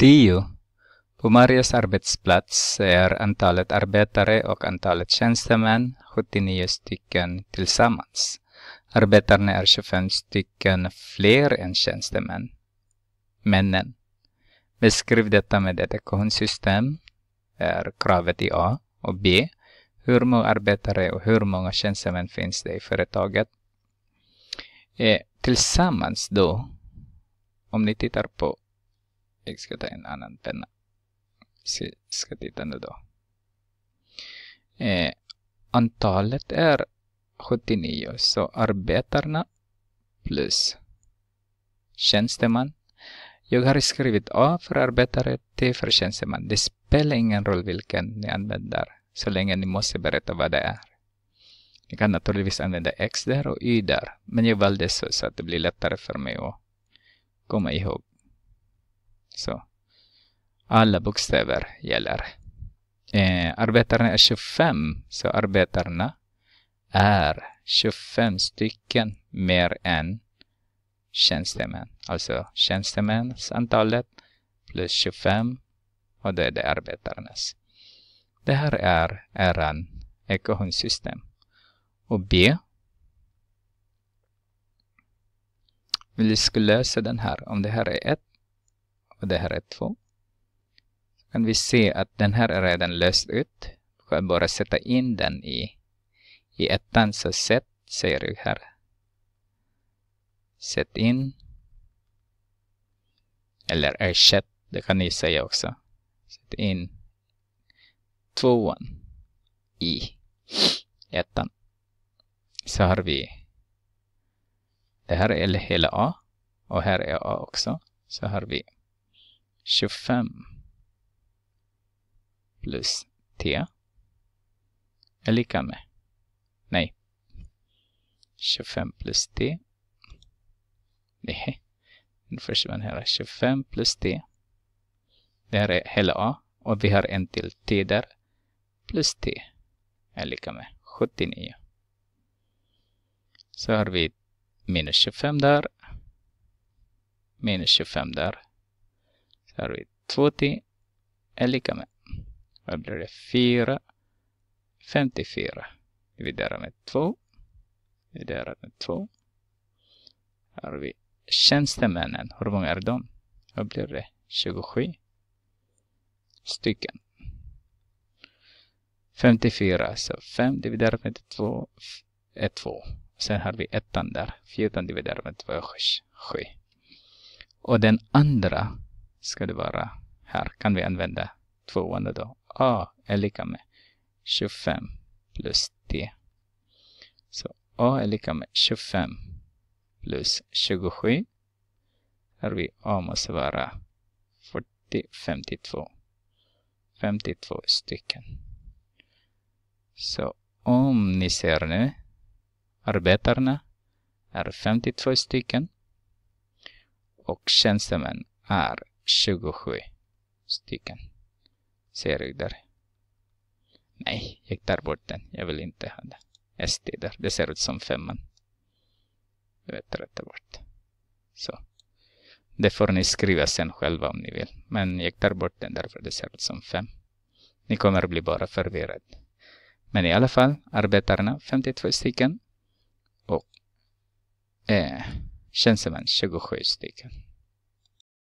10. På Marias arbetsplats är antalet arbetare och antalet tjänstemän 79 stycken tillsammans. Arbetarna är 25 stycken fler än tjänstemän. Männen. Beskriv detta med ett ekvationssystem, är kravet i A och B. Hur många arbetare och hur många tjänstemän finns det i företaget? Eh, tillsammans då, om ni tittar på jag ska ta en annan penna. Vi ska titta nu då. Eh, antalet är 79, så arbetarna plus tjänsteman. Jag har skrivit A för arbetare, T för tjänsteman. Det spelar ingen roll vilken ni använder, så länge ni måste berätta vad det är. Ni kan naturligtvis använda X där och Y där, men jag valde så, så att det blir lättare för mig att komma ihåg alla bokstäver gäller. Eh, arbetarna är 25, så arbetarna är 25 stycken mer än tjänstemän. Alltså tjänstemäns antalet plus 25 och det är det arbetarnas. Det här är eran ekvationssystem. Och B. Vi ska lösa den här om det här är 1 och det här är 2 kan vi se att den här är redan löst ut. Vi kan bara sätta in den i, i ettan, så sätt säger vi här. Sätt in. Eller ersätt, det kan ni säga också. Sätt in tvåan i ettan. Så har vi det här är hela A och här är A också. Så har vi 25 plus t är lika med, nej, 25 plus t. Nej, nu försvann hela 25 plus t. Det här är hela a och vi har en till t där. Plus t är lika med 79. Så har vi minus 25 där. Minus 25 där. Så har vi 2t är lika med vad blir det? 4. 54. Dividera med 2. Dividera med 2. Här har vi tjänstemännen. Hur många är de? Vad blir det? 27 stycken. 54, så 5 dividerat med 2 är 2. Sen har vi ettan där. 14 dividerat med 2 är 7. Och den andra ska det vara här. Kan vi använda tvåan då? A är lika med 25 plus D. Så A är lika med 25 plus 27. Här vi A måste vara 40, 52. 52 stycken. Så om ni ser nu, arbetarna är 52 stycken och tjänstemän är 27 stycken. Ser där. Nej, jag tar bort den. Jag vill inte ha det. SD där. Det ser ut som femman. Jag vet, rätta bort. Så. Det får ni skriva sen själva om ni vill. Men jag tar bort den därför det ser ut som fem. Ni kommer bli bara förvirrade. Men i alla fall, arbetarna 52 stycken och eh, tjänstemän 27 stycken.